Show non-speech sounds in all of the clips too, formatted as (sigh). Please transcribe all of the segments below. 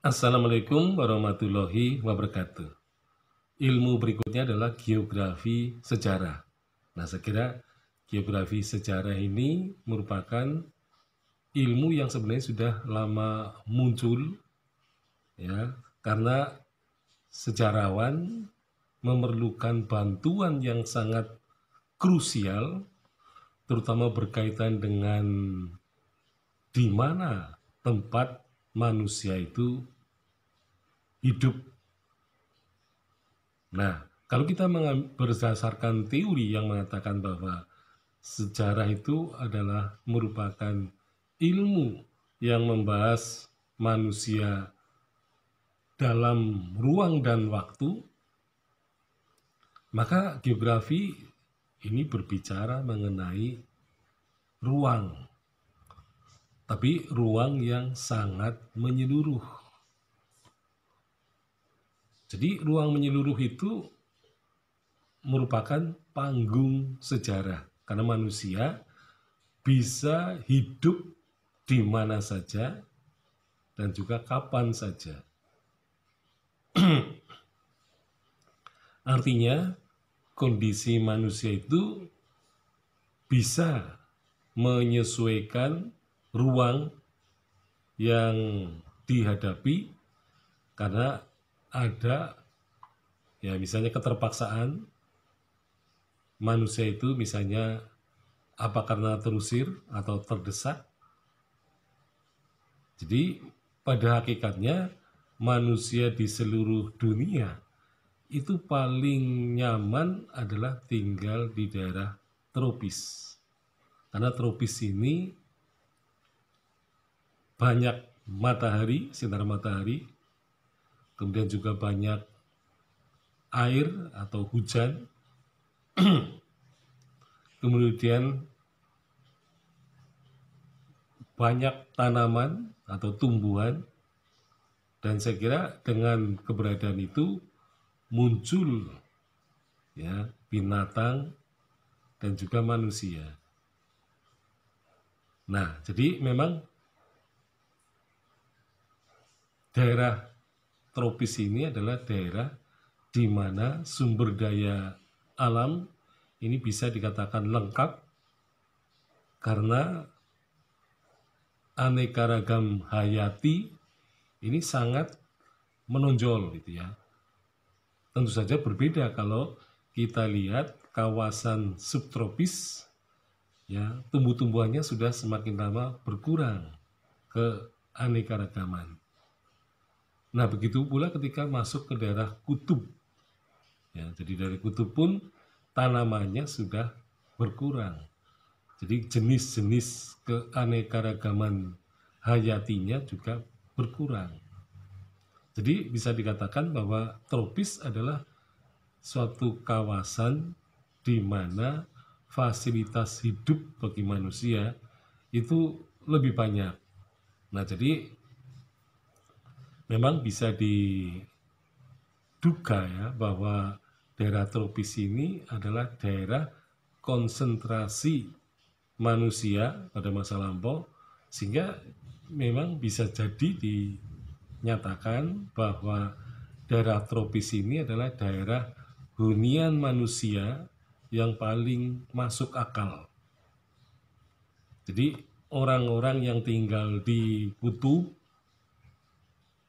Assalamualaikum warahmatullahi wabarakatuh. Ilmu berikutnya adalah geografi sejarah. Nah, saya kira geografi sejarah ini merupakan ilmu yang sebenarnya sudah lama muncul ya, karena sejarawan memerlukan bantuan yang sangat krusial terutama berkaitan dengan di mana tempat manusia itu hidup. Nah, kalau kita berdasarkan teori yang mengatakan bahwa sejarah itu adalah merupakan ilmu yang membahas manusia dalam ruang dan waktu, maka geografi ini berbicara mengenai ruang tapi ruang yang sangat menyeluruh. Jadi ruang menyeluruh itu merupakan panggung sejarah karena manusia bisa hidup di mana saja dan juga kapan saja. (clears throat) Artinya kondisi manusia itu bisa menyesuaikan ruang yang dihadapi karena ada ya misalnya keterpaksaan manusia itu misalnya apa karena terusir atau terdesak jadi pada hakikatnya manusia di seluruh dunia itu paling nyaman adalah tinggal di daerah tropis karena tropis ini banyak matahari, sinar matahari, kemudian juga banyak air atau hujan, (clears throat) kemudian banyak tanaman atau tumbuhan, dan saya kira dengan keberadaan itu muncul ya binatang dan juga manusia. Nah, jadi memang daerah tropis ini adalah daerah di mana sumber daya alam ini bisa dikatakan lengkap karena aneka ragam hayati ini sangat menonjol gitu ya. Tentu saja berbeda kalau kita lihat kawasan subtropis ya tumbuh-tumbuhannya sudah semakin lama berkurang ke aneka ragaman. Nah begitu pula ketika masuk ke daerah kutub. Ya, jadi dari kutub pun tanamannya sudah berkurang. Jadi jenis-jenis keanekaragaman hayatinya juga berkurang. Jadi bisa dikatakan bahwa tropis adalah suatu kawasan di mana fasilitas hidup bagi manusia itu lebih banyak. Nah, jadi memang bisa diduga ya bahwa daerah tropis ini adalah daerah konsentrasi manusia pada masa lampau sehingga memang bisa jadi dinyatakan bahwa daerah tropis ini adalah daerah hunian manusia yang paling masuk akal. Jadi orang-orang yang tinggal di Kutub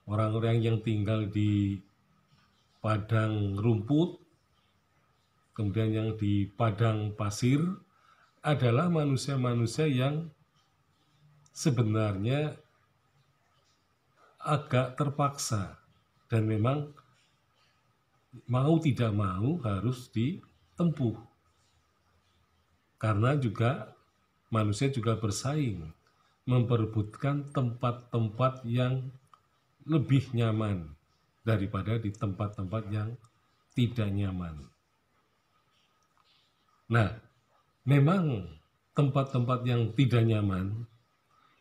orang-orang yang tinggal di padang rumput, kemudian yang di padang pasir, adalah manusia-manusia yang sebenarnya agak terpaksa dan memang mau tidak mau harus ditempuh karena juga manusia juga bersaing memperebutkan tempat-tempat yang lebih nyaman daripada di tempat-tempat yang tidak nyaman. Nah, memang tempat-tempat yang tidak nyaman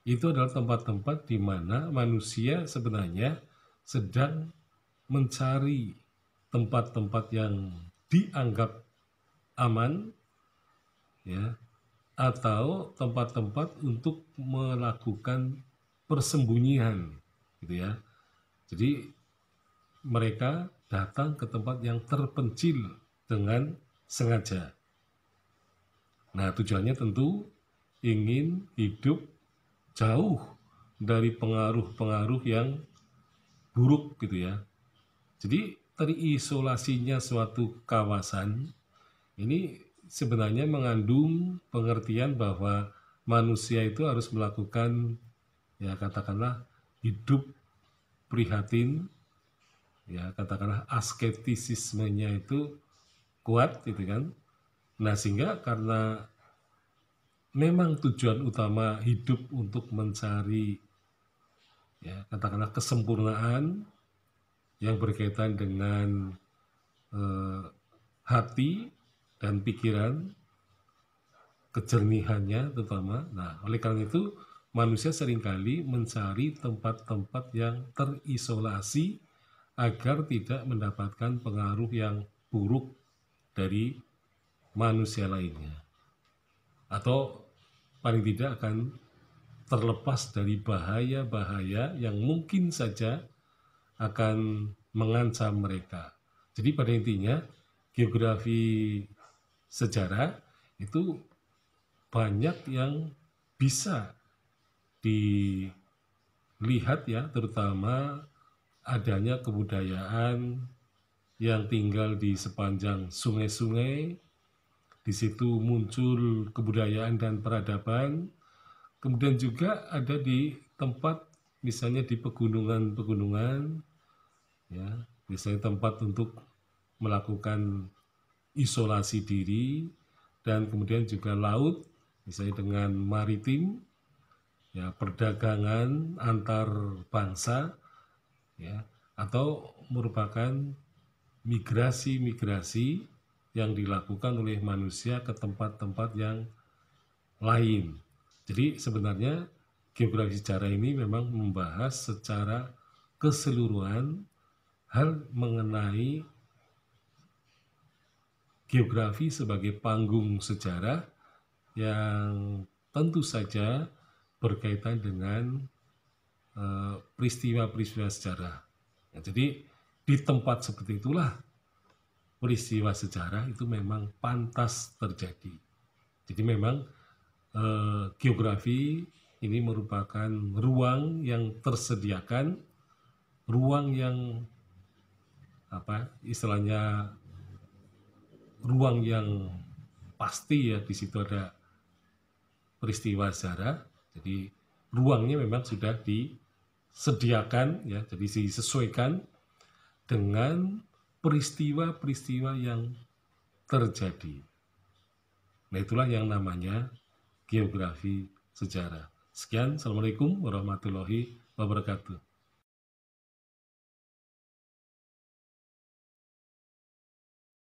itu adalah tempat-tempat di mana manusia sebenarnya sedang mencari tempat-tempat yang dianggap aman ya atau tempat-tempat untuk melakukan persembunyian gitu ya jadi mereka datang ke tempat yang terpencil dengan sengaja. Nah, tujuannya tentu ingin hidup jauh dari pengaruh-pengaruh yang buruk gitu ya. Jadi terisolasinya suatu kawasan ini sebenarnya mengandung pengertian bahwa manusia itu harus melakukan ya katakanlah hidup prihatin ya katakanlah asketisismenya itu kuat gitu kan nah sehingga karena memang tujuan utama hidup untuk mencari ya katakanlah kesempurnaan yang berkaitan dengan eh, hati dan pikiran kejernihannya terutama nah oleh karena itu manusia seringkali mencari tempat-tempat yang terisolasi agar tidak mendapatkan pengaruh yang buruk dari manusia lainnya. Atau paling tidak akan terlepas dari bahaya-bahaya yang mungkin saja akan mengancam mereka. Jadi pada intinya geografi sejarah itu banyak yang bisa dilihat ya terutama adanya kebudayaan yang tinggal di sepanjang sungai-sungai. Di situ muncul kebudayaan dan peradaban. Kemudian juga ada di tempat misalnya di pegunungan-pegunungan ya, misalnya tempat untuk melakukan isolasi diri dan kemudian juga laut misalnya dengan maritim ya perdagangan antar bangsa ya atau merupakan migrasi-migrasi yang dilakukan oleh manusia ke tempat-tempat yang lain. Jadi sebenarnya geografi sejarah ini memang membahas secara keseluruhan hal mengenai geografi sebagai panggung sejarah yang tentu saja berkaitan dengan eh, peristiwa-peristiwa sejarah. Ya, jadi di tempat seperti itulah peristiwa sejarah itu memang pantas terjadi. Jadi memang eh, geografi ini merupakan ruang yang tersediakan, ruang yang apa istilahnya ruang yang pasti ya di situ ada peristiwa sejarah jadi ruangnya memang sudah disediakan ya, jadi disesuaikan dengan peristiwa-peristiwa yang terjadi. Nah itulah yang namanya geografi sejarah. Sekian, Assalamualaikum warahmatullahi wabarakatuh.